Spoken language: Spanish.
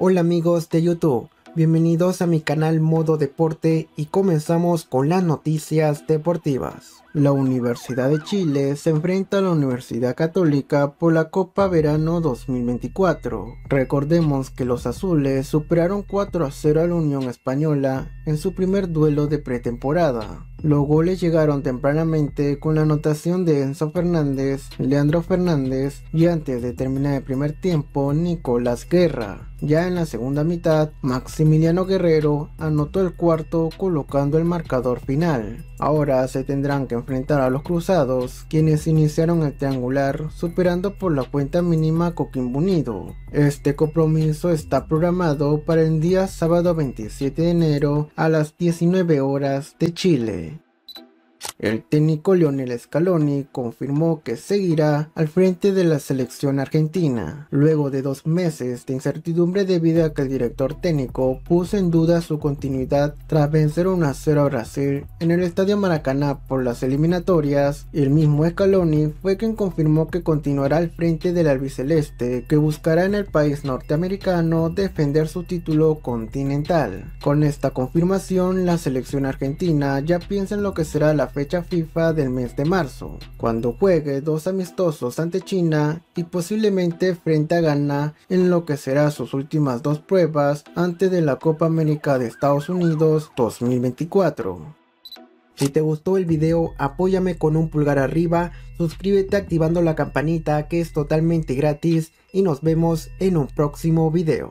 Hola amigos de YouTube, bienvenidos a mi canal Modo Deporte y comenzamos con las noticias deportivas. La Universidad de Chile se enfrenta a la Universidad Católica por la Copa Verano 2024. Recordemos que los azules superaron 4 a 0 a la Unión Española en su primer duelo de pretemporada. Los goles llegaron tempranamente con la anotación de Enzo Fernández, Leandro Fernández y antes de terminar el primer tiempo, Nicolás Guerra. Ya en la segunda mitad, Maximiliano Guerrero anotó el cuarto colocando el marcador final. Ahora se tendrán que enfrentar a los cruzados, quienes iniciaron el triangular, superando por la cuenta mínima Coquimbo Este compromiso está programado para el día sábado 27 de enero a las 19 horas de Chile. El técnico Lionel Scaloni confirmó que seguirá al frente de la selección argentina, luego de dos meses de incertidumbre debido a que el director técnico puso en duda su continuidad tras vencer 1-0 a Brasil en el Estadio Maracaná por las eliminatorias. El mismo Scaloni fue quien confirmó que continuará al frente del albiceleste, que buscará en el país norteamericano defender su título continental. Con esta confirmación, la selección argentina ya piensa en lo que será la fecha FIFA del mes de marzo, cuando juegue dos amistosos ante China y posiblemente frente a Ghana en lo que será sus últimas dos pruebas antes de la Copa América de Estados Unidos 2024. Si te gustó el video, apóyame con un pulgar arriba, suscríbete activando la campanita que es totalmente gratis y nos vemos en un próximo video.